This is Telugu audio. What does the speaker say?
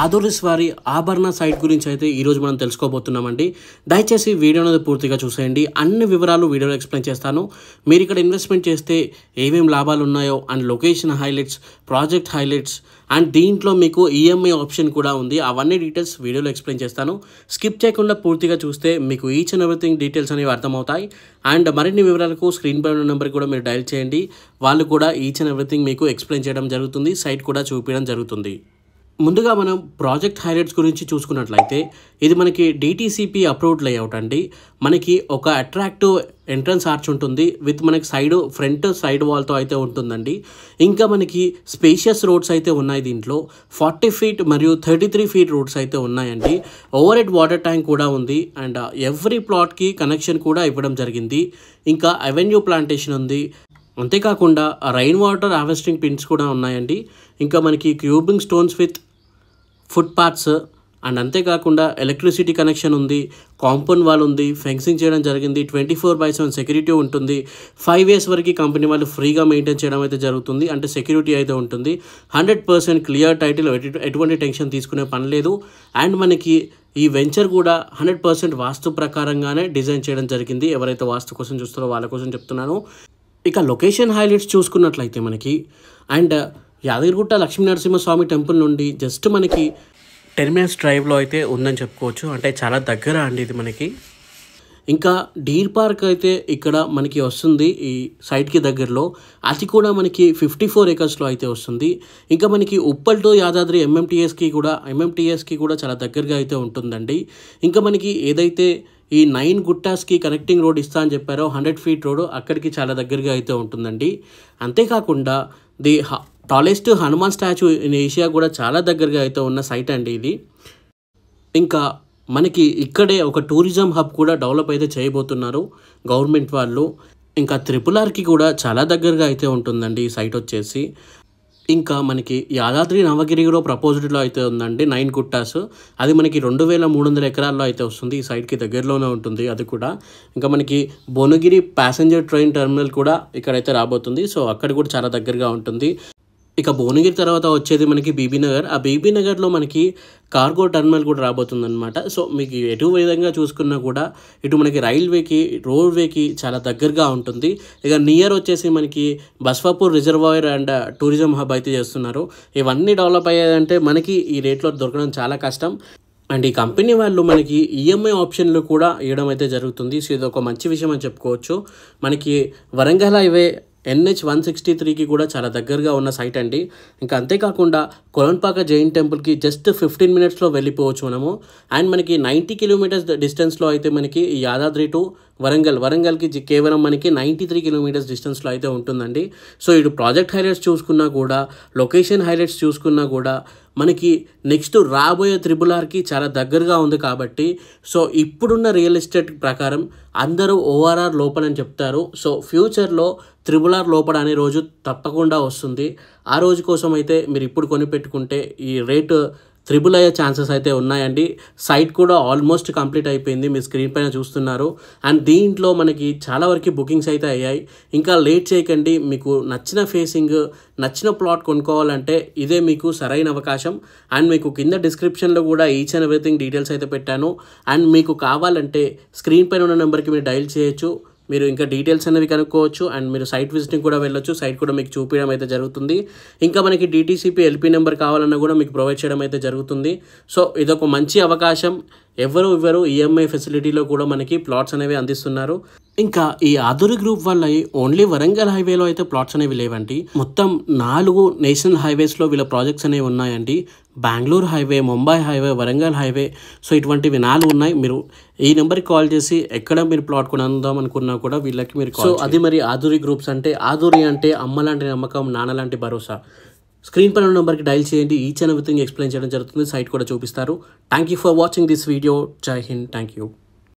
ఆదోరిస్ స్వారి ఆభరణ సైట్ గురించి అయితే ఈరోజు మనం తెలుసుకోబోతున్నామండి దయచేసి వీడియో అనేది పూర్తిగా చూసేయండి అన్ని వివరాలు వీడియోలో ఎక్స్ప్లెయిన్ చేస్తాను మీరు ఇక్కడ ఇన్వెస్ట్మెంట్ చేస్తే ఏమేమి లాభాలు ఉన్నాయో and location highlights project highlights and దీంట్లో మీకు ఈఎంఐ ఆప్షన్ కూడా ఉంది అవన్నీ డీటెయిల్స్ వీడియోలో ఎక్స్ప్లెయిన్ చేస్తాను స్కిప్ చేయకుండా పూర్తిగా చూస్తే మీకు ఈచ్ అండ్ ఎవ్రీథింగ్ డీటెయిల్స్ అనేవి అర్థమవుతాయి అండ్ మరిన్ని వివరాలకు స్క్రీన్ పై నెంబర్ కూడా మీరు డైల్ చేయండి వాళ్ళు కూడా ఈచ్ అండ్ ఎవ్రీథింగ్ మీకు ఎక్స్ప్లెయిన్ చేయడం జరుగుతుంది సైట్ కూడా చూపించడం జరుగుతుంది ముందుగా మనం ప్రాజెక్ట్ హైలైట్స్ గురించి చూసుకున్నట్లయితే ఇది మనకి డిటీసీపీ అప్రూవ్డ్ లేఅవుట్ అండి మనకి ఒక అట్రాక్టివ్ ఎంట్రన్స్ ఆర్చ్ ఉంటుంది విత్ మనకి సైడ్ ఫ్రంట్ సైడ్ వాల్తో అయితే ఉంటుందండి ఇంకా మనకి స్పేషియస్ రోడ్స్ అయితే ఉన్నాయి దీంట్లో ఫార్టీ ఫీట్ మరియు థర్టీ త్రీ ఫీట్ రోడ్స్ అయితే ఉన్నాయండి ఓవర్ హెడ్ వాటర్ ట్యాంక్ కూడా ఉంది అండ్ ఎవ్రీ ప్లాట్కి కనెక్షన్ కూడా ఇవ్వడం జరిగింది ఇంకా అవెన్యూ ప్లాంటేషన్ ఉంది అంతేకాకుండా రైన్ వాటర్ హార్వెస్టింగ్ పిన్స్ కూడా ఉన్నాయండి ఇంకా మనకి cubing stones with footpaths and అంతేకాకుండా ఎలక్ట్రిసిటీ కనెక్షన్ ఉంది కాంపౌండ్ వాల్ ఉంది ఫెన్సింగ్ చేయడం జరిగింది twenty four by seven security ఉంటుంది ఫైవ్ ఇయర్స్ వరకు కంపెనీ వాళ్ళు ఫ్రీగా మెయింటైన్ చేయడం అయితే జరుగుతుంది అంటే సెక్యూరిటీ అయితే ఉంటుంది హండ్రెడ్ పర్సెంట్ క్లియర్ టైటిల్ ఎటువంటి టెన్షన్ తీసుకునే పని లేదు అండ్ మనకి ఈ వెంచర్ కూడా హండ్రెడ్ పర్సెంట్ వాస్తు ప్రకారంగానే డిజైన్ చేయడం జరిగింది ఎవరైతే వాస్తు కోసం చూస్తారో వాళ్ళ కోసం చెప్తున్నాను ఇక లొకేషన్ హైలైట్స్ చూసుకున్నట్లయితే మనకి అండ్ యాదగిరిగుట్ట లక్ష్మీ నరసింహస్వామి టెంపుల్ నుండి జస్ట్ మనకి టెన్ మినిట్స్ డ్రైవ్లో అయితే ఉందని చెప్పుకోవచ్చు అంటే చాలా దగ్గర అండి ఇది మనకి ఇంకా డీర్ పార్క్ అయితే ఇక్కడ మనకి వస్తుంది ఈ సైట్కి దగ్గరలో అది కూడా మనకి ఫిఫ్టీ ఫోర్ ఏకర్స్లో అయితే వస్తుంది ఇంకా మనకి ఉప్పల్ టు యాదాద్రి ఎంఎంటీఎస్కి కూడా ఎంఎంటీఎస్కి కూడా చాలా దగ్గరగా అయితే ఉంటుందండి ఇంకా మనకి ఏదైతే ఈ నైన్ గుట్టాస్కి కనెక్టింగ్ రోడ్ ఇస్తా అని చెప్పారో హండ్రెడ్ ఫీట్ రోడ్ అక్కడికి చాలా దగ్గరగా అయితే ఉంటుందండి అంతేకాకుండా the tallest Hanuman statue in Asia కూడా చాలా దగ్గరగా అయితే ఉన్న సైట్ అండి ఇది ఇంకా మనకి ఇక్కడే ఒక టూరిజం హబ్ కూడా డెవలప్ అయితే చేయబోతున్నారు గవర్నమెంట్ వాళ్ళు ఇంకా త్రిపులార్కి కూడా చాలా దగ్గరగా అయితే ఉంటుందండి ఈ సైట్ వచ్చేసి ఇంకా మనకి యాదాద్రి నవగిరిలో ప్రపోజ్డ్లో అయితే ఉందండి నైన్ గుట్టాస్ అది మనకి రెండు వేల మూడు వందల ఎకరాల్లో అయితే వస్తుంది ఈ సైడ్కి దగ్గరలోనే ఉంటుంది అది కూడా ఇంకా మనకి భువనగిరి ప్యాసింజర్ ట్రైన్ టెర్మినల్ కూడా ఇక్కడైతే రాబోతుంది సో అక్కడ కూడా చాలా దగ్గరగా ఉంటుంది ఇక భువనగిరి తర్వాత వచ్చేది మనకి బీబీనగర్ ఆ బీబీనగర్లో మనకి కార్గో టర్మినల్ కూడా రాబోతుందన్నమాట సో మీకు ఎటు విధంగా చూసుకున్నా కూడా ఇటు మనకి రైల్వేకి రోడ్వేకి చాలా దగ్గరగా ఉంటుంది ఇక నియర్ వచ్చేసి మనకి Baswapur reservoir and tourism hub అయితే చేస్తున్నారు ఇవన్నీ డెవలప్ అయ్యాయంటే మనకి ఈ రేట్లో దొరకడం చాలా కష్టం అండ్ ఈ కంపెనీ వాళ్ళు మనకి ఈఎంఐ ఆప్షన్లు కూడా ఇవ్వడం అయితే జరుగుతుంది సో ఇది ఒక మంచి విషయం అని చెప్పుకోవచ్చు మనకి Warangal highway NH one sixty త్రీకి కూడా చాలా దగ్గరగా ఉన్న సైట్ అండి ఇంకా అంతేకాకుండా కొలంపాక జైన్ టెంపుల్కి జస్ట్ ఫిఫ్టీన్ మినిట్స్లో వెళ్ళిపోవచ్చు మనము అండ్ మనకి నైంటీ కిలోమీటర్స్ డిస్టెన్స్లో అయితే మనకి యాదాద్రి టు వరంగల్ వరంగల్కి కేవలం మనకి నైంటీ త్రీ కిలోమీటర్స్ డిస్టెన్స్లో అయితే ఉంటుందండి సో ఇటు ప్రాజెక్ట్ హైలైట్స్ చూసుకున్నా కూడా లొకేషన్ హైలైట్స్ చూసుకున్నా కూడా మనకి నెక్స్ట్ రాబోయే త్రిబులార్కి చాలా దగ్గరగా ఉంది కాబట్టి సో ఇప్పుడున్న రియల్ ఎస్టేట్ ప్రకారం అందరూ ఓఆర్ఆర్ లోపలని చెప్తారు సో ఫ్యూచర్లో త్రిబులార్ లోపల అనే రోజు తప్పకుండా వస్తుంది ఆ రోజు కోసం అయితే మీరు ఇప్పుడు కొనిపెట్టుకుంటే ఈ రేటు త్రిబుల్ అయ్యే ఛాన్సెస్ అయితే ఉన్నాయండి సైట్ కూడా ఆల్మోస్ట్ కంప్లీట్ అయిపోయింది మీ స్క్రీన్ పైన చూస్తున్నారు అండ్ దీంట్లో మనకి చాలా వరకు బుకింగ్స్ అయితే అయ్యాయి ఇంకా లేట్ చేయకండి మీకు నచ్చిన ఫేసింగ్ నచ్చిన ప్లాట్ కొనుక్కోవాలంటే ఇదే మీకు సరైన అవకాశం అండ్ మీకు కింద డిస్క్రిప్షన్లో కూడా ఈచ్ అండ్ ఎవ్రీథింగ్ డీటెయిల్స్ అయితే పెట్టాను అండ్ మీకు కావాలంటే స్క్రీన్ పైన ఉన్న నెంబర్కి మీరు డైల్ చేయొచ్చు మీరు ఇంకా డీటెయిల్స్ అనేవి కనుక్కోవచ్చు అండ్ మీరు సైట్ విజిటింగ్ కూడా వెళ్ళొచ్చు సైట్ కూడా మీకు చూపించడం అయితే జరుగుతుంది ఇంకా మనకి డీటీసీపీ ఎల్పీ నెంబర్ కావాలన్నా కూడా మీకు ప్రొవైడ్ చేయడం అయితే జరుగుతుంది సో ఇదొక మంచి అవకాశం ఎవరు ఇవ్వరు ఈఎంఐ ఫెసిలిటీలో కూడా మనకి ప్లాట్స్ అనేవి అందిస్తున్నారు ఇంకా ఈ ఆధురి గ్రూప్ వల్ల ఓన్లీ వరంగల్ హైవేలో అయితే ప్లాట్స్ అనేవి లేవండి మొత్తం నాలుగు నేషనల్ హైవేస్లో వీళ్ళ ప్రాజెక్ట్స్ అనేవి ఉన్నాయండి Bengaluru highway Mumbai highway Warangal highway so ఇటువంటివి నాలుగు ఉన్నాయి మీరు ఈ నెంబర్కి కాల్ చేసి ఎక్కడ మీరు ప్లాట్ కొనందాం అనుకున్నా కూడా వీళ్ళకి మీరు సో అది మరి ఆధురి గ్రూప్స్ అంటే ఆధురి అంటే అమ్మ లాంటి నమ్మకం నాన్న లాంటి భరోసా స్క్రీన్ పైన నెంబర్కి డైల్ చేయండి ఈచ్ అండ్ ఎవ్రీథింగ్ ఎక్స్ప్లెయిన్ చేయడం జరుగుతుంది సైట్ కూడా చూపిస్తారు thank you for watching this video Jai Hind thank you